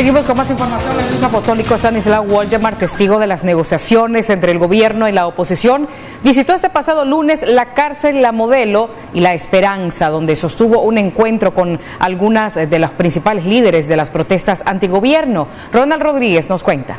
Seguimos con más información. El San apostólico Stanislaw Waldemar, testigo de las negociaciones entre el gobierno y la oposición, visitó este pasado lunes la cárcel La Modelo y La Esperanza, donde sostuvo un encuentro con algunas de las principales líderes de las protestas antigobierno. Ronald Rodríguez nos cuenta.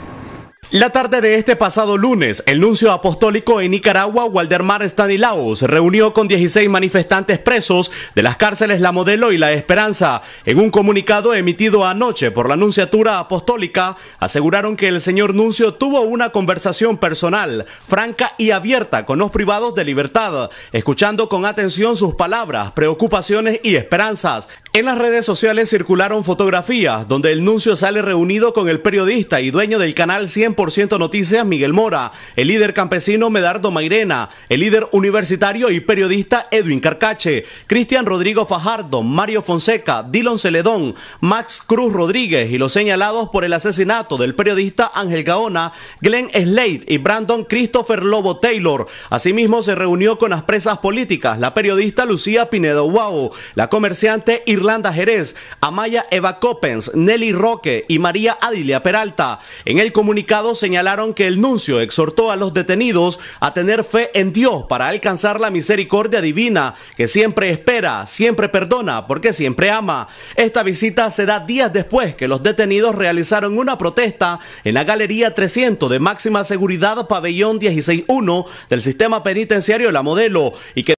La tarde de este pasado lunes, el nuncio apostólico en Nicaragua, Waldemar Stanilao, se reunió con 16 manifestantes presos de las cárceles La Modelo y La Esperanza. En un comunicado emitido anoche por la Nunciatura Apostólica, aseguraron que el señor nuncio tuvo una conversación personal, franca y abierta con los privados de libertad, escuchando con atención sus palabras, preocupaciones y esperanzas. En las redes sociales circularon fotografías donde el nuncio sale reunido con el periodista y dueño del canal 100% Noticias Miguel Mora, el líder campesino Medardo Mairena, el líder universitario y periodista Edwin Carcache, Cristian Rodrigo Fajardo, Mario Fonseca, Dylan Celedón, Max Cruz Rodríguez y los señalados por el asesinato del periodista Ángel Gaona, Glenn Slade y Brandon Christopher Lobo Taylor. Asimismo se reunió con las presas políticas, la periodista Lucía Pinedo Guau, la comerciante y Irlanda Jerez, Amaya Eva Coppens, Nelly Roque y María Adilia Peralta. En el comunicado señalaron que el nuncio exhortó a los detenidos a tener fe en Dios para alcanzar la misericordia divina que siempre espera, siempre perdona, porque siempre ama. Esta visita se da días después que los detenidos realizaron una protesta en la Galería 300 de máxima seguridad, pabellón 16.1 del sistema penitenciario La Modelo y que